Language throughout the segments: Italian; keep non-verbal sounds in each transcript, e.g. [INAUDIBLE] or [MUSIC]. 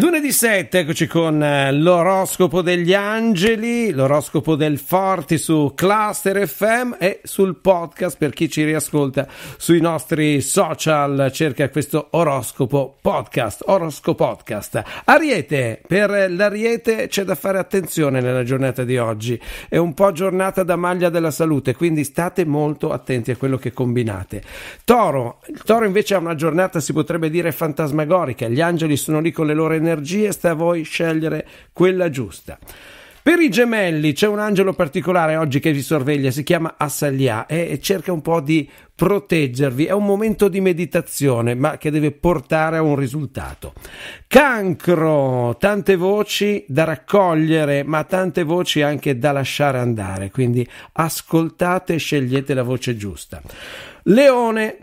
Lunedì 7, eccoci con eh, l'oroscopo degli angeli, l'oroscopo del Forti su Cluster FM e sul podcast per chi ci riascolta sui nostri social. Cerca questo oroscopo podcast, oroscopo podcast. Ariete, per l'Ariete c'è da fare attenzione nella giornata di oggi. È un po' giornata da maglia della salute, quindi state molto attenti a quello che combinate. Toro, il Toro invece ha una giornata si potrebbe dire fantasmagorica. Gli angeli sono lì con le loro energie energie, sta a voi scegliere quella giusta. Per i gemelli c'è un angelo particolare oggi che vi sorveglia, si chiama Assalia e cerca un po' di proteggervi. È un momento di meditazione, ma che deve portare a un risultato. Cancro, tante voci da raccogliere, ma tante voci anche da lasciare andare, quindi ascoltate e scegliete la voce giusta. Leone,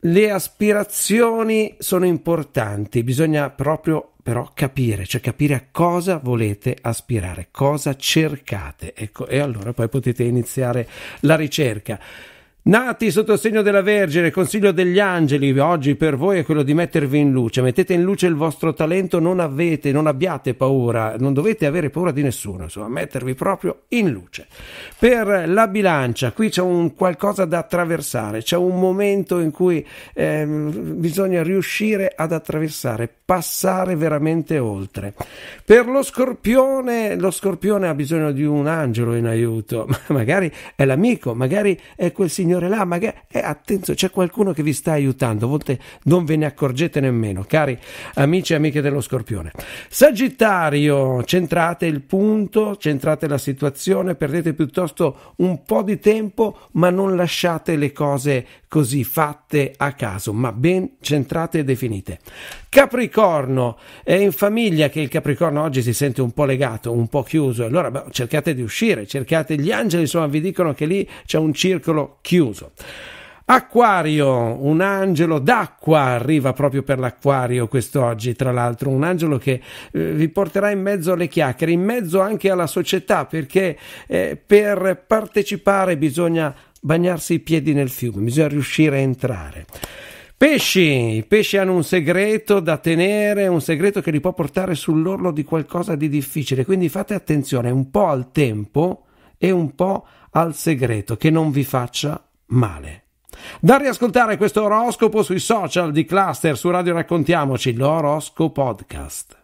le aspirazioni sono importanti, bisogna proprio però capire, cioè capire a cosa volete aspirare, cosa cercate ecco, e allora poi potete iniziare la ricerca. Nati sotto il segno della Vergine, consiglio degli angeli, oggi per voi è quello di mettervi in luce, mettete in luce il vostro talento, non avete, non abbiate paura, non dovete avere paura di nessuno, insomma, mettervi proprio in luce. Per la bilancia, qui c'è un qualcosa da attraversare, c'è un momento in cui eh, bisogna riuscire ad attraversare, passare veramente oltre. Per lo scorpione, lo scorpione ha bisogno di un angelo in aiuto, [LAUGHS] magari è l'amico, magari è quel signore signore là, ma che... Eh, attenzione, c'è qualcuno che vi sta aiutando, a volte non ve ne accorgete nemmeno, cari amici e amiche dello Scorpione. Sagittario, centrate il punto, centrate la situazione, perdete piuttosto un po' di tempo, ma non lasciate le cose così fatte a caso, ma ben centrate e definite. Capricorno, è in famiglia che il Capricorno oggi si sente un po' legato, un po' chiuso, allora beh, cercate di uscire, cercate gli angeli, insomma vi dicono che lì c'è un circolo chiuso chiuso. Acquario, un angelo d'acqua arriva proprio per l'acquario quest'oggi, tra l'altro, un angelo che eh, vi porterà in mezzo alle chiacchiere, in mezzo anche alla società, perché eh, per partecipare bisogna bagnarsi i piedi nel fiume, bisogna riuscire a entrare. Pesci, i pesci hanno un segreto da tenere, un segreto che li può portare sull'orlo di qualcosa di difficile, quindi fate attenzione un po' al tempo e un po' al segreto, che non vi faccia male. Da riascoltare questo oroscopo sui social di Cluster su Radio Raccontiamoci, l'Orosco Podcast.